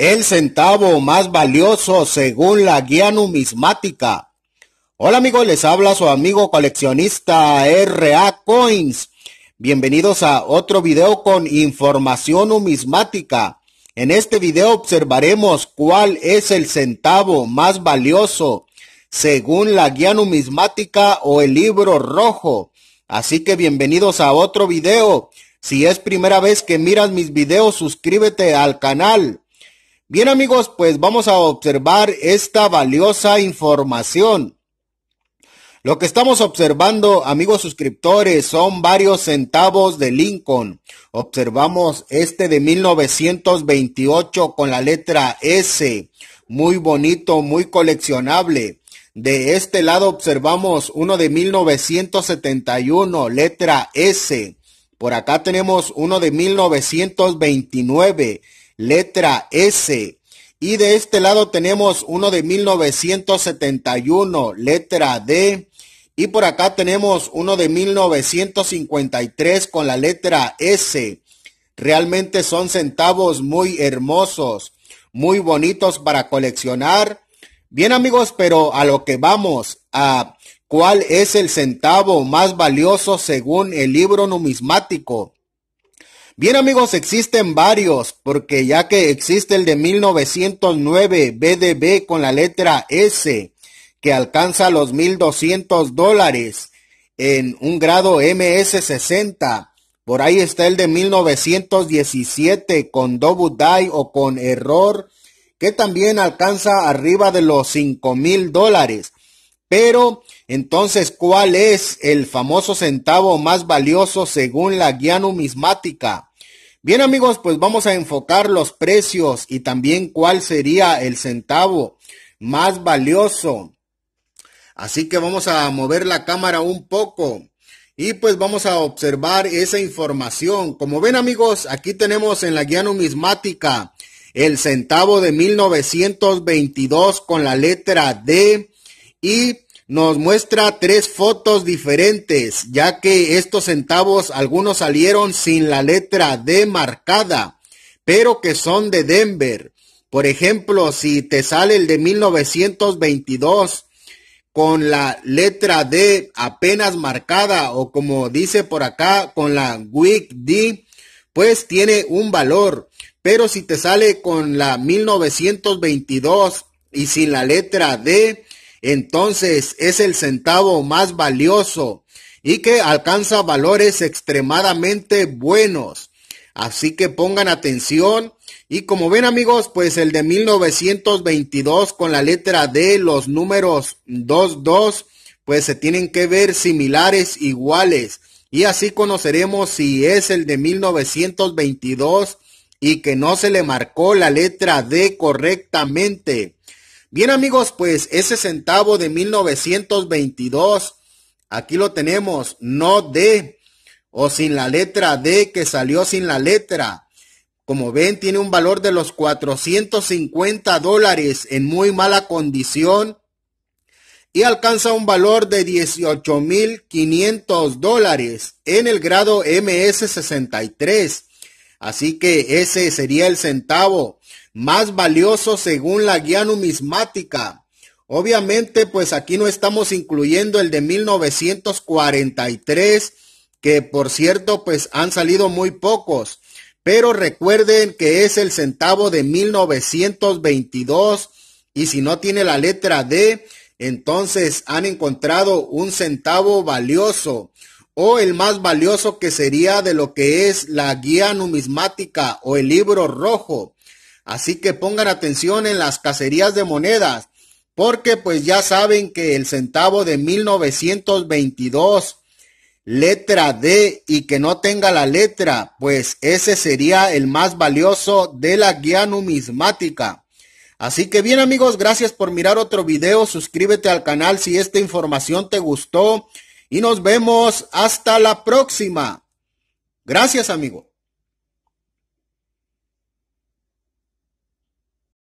el centavo más valioso según la guía numismática. Hola amigos, les habla su amigo coleccionista RA Coins. Bienvenidos a otro video con información numismática. En este video observaremos cuál es el centavo más valioso según la guía numismática o el libro rojo. Así que bienvenidos a otro video. Si es primera vez que miras mis videos, suscríbete al canal Bien amigos, pues vamos a observar esta valiosa información. Lo que estamos observando, amigos suscriptores, son varios centavos de Lincoln. Observamos este de 1928 con la letra S. Muy bonito, muy coleccionable. De este lado observamos uno de 1971, letra S. Por acá tenemos uno de 1929 letra S. Y de este lado tenemos uno de 1971, letra D. Y por acá tenemos uno de 1953 con la letra S. Realmente son centavos muy hermosos, muy bonitos para coleccionar. Bien amigos, pero a lo que vamos, a cuál es el centavo más valioso según el libro numismático. Bien amigos, existen varios, porque ya que existe el de 1909 BDB con la letra S, que alcanza los 1200 dólares en un grado MS60. Por ahí está el de 1917 con Dobudai o con Error, que también alcanza arriba de los 5000 dólares. Pero entonces, ¿cuál es el famoso centavo más valioso según la guía numismática? Bien amigos, pues vamos a enfocar los precios y también cuál sería el centavo más valioso. Así que vamos a mover la cámara un poco y pues vamos a observar esa información. Como ven amigos, aquí tenemos en la guía numismática el centavo de 1922 con la letra D y nos muestra tres fotos diferentes, ya que estos centavos algunos salieron sin la letra D marcada, pero que son de Denver. Por ejemplo, si te sale el de 1922 con la letra D apenas marcada o como dice por acá con la WIC D, pues tiene un valor. Pero si te sale con la 1922 y sin la letra D, entonces es el centavo más valioso y que alcanza valores extremadamente buenos. Así que pongan atención. Y como ven amigos, pues el de 1922 con la letra D, los números 22, pues se tienen que ver similares, iguales. Y así conoceremos si es el de 1922 y que no se le marcó la letra D correctamente. Bien amigos, pues ese centavo de 1922, aquí lo tenemos, no D, o sin la letra D que salió sin la letra. Como ven, tiene un valor de los 450 dólares en muy mala condición y alcanza un valor de 18.500 dólares en el grado MS63. Así que ese sería el centavo más valioso según la guía numismática. Obviamente, pues aquí no estamos incluyendo el de 1943, que por cierto, pues han salido muy pocos. Pero recuerden que es el centavo de 1922 y si no tiene la letra D, entonces han encontrado un centavo valioso o el más valioso que sería de lo que es la guía numismática o el libro rojo. Así que pongan atención en las cacerías de monedas, porque pues ya saben que el centavo de 1922, letra D y que no tenga la letra, pues ese sería el más valioso de la guía numismática. Así que bien amigos, gracias por mirar otro video, suscríbete al canal si esta información te gustó y nos vemos hasta la próxima. Gracias amigos.